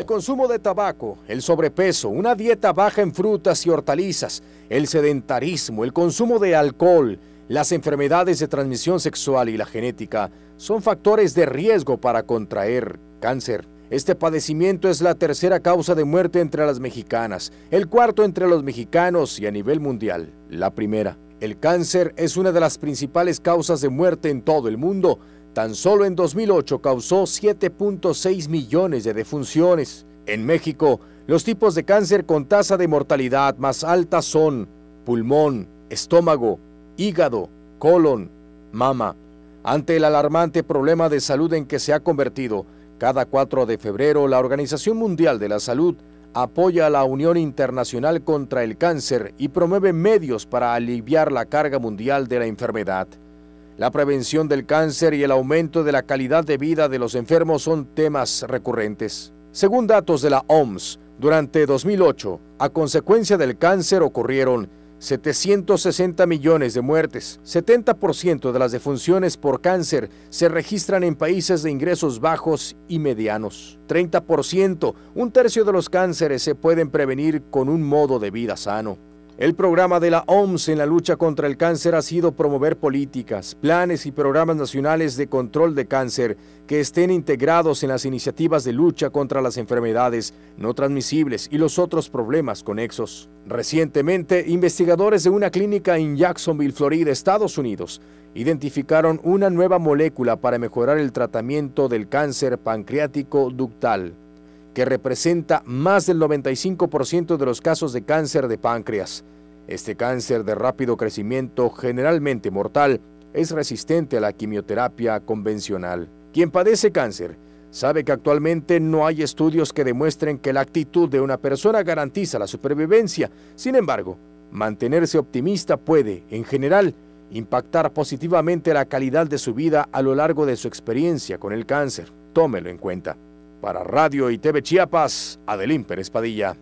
El consumo de tabaco, el sobrepeso, una dieta baja en frutas y hortalizas, el sedentarismo, el consumo de alcohol, las enfermedades de transmisión sexual y la genética son factores de riesgo para contraer cáncer. Este padecimiento es la tercera causa de muerte entre las mexicanas, el cuarto entre los mexicanos y a nivel mundial, la primera. El cáncer es una de las principales causas de muerte en todo el mundo tan solo en 2008 causó 7.6 millones de defunciones. En México, los tipos de cáncer con tasa de mortalidad más alta son pulmón, estómago, hígado, colon, mama. Ante el alarmante problema de salud en que se ha convertido, cada 4 de febrero la Organización Mundial de la Salud apoya a la Unión Internacional contra el Cáncer y promueve medios para aliviar la carga mundial de la enfermedad. La prevención del cáncer y el aumento de la calidad de vida de los enfermos son temas recurrentes. Según datos de la OMS, durante 2008, a consecuencia del cáncer ocurrieron 760 millones de muertes. 70% de las defunciones por cáncer se registran en países de ingresos bajos y medianos. 30%, un tercio de los cánceres se pueden prevenir con un modo de vida sano. El programa de la OMS en la lucha contra el cáncer ha sido promover políticas, planes y programas nacionales de control de cáncer que estén integrados en las iniciativas de lucha contra las enfermedades no transmisibles y los otros problemas conexos. Recientemente, investigadores de una clínica en Jacksonville, Florida, Estados Unidos, identificaron una nueva molécula para mejorar el tratamiento del cáncer pancreático ductal que representa más del 95% de los casos de cáncer de páncreas. Este cáncer de rápido crecimiento, generalmente mortal, es resistente a la quimioterapia convencional. Quien padece cáncer sabe que actualmente no hay estudios que demuestren que la actitud de una persona garantiza la supervivencia. Sin embargo, mantenerse optimista puede, en general, impactar positivamente la calidad de su vida a lo largo de su experiencia con el cáncer. Tómelo en cuenta. Para Radio y TV Chiapas, Adelín Pérez Padilla.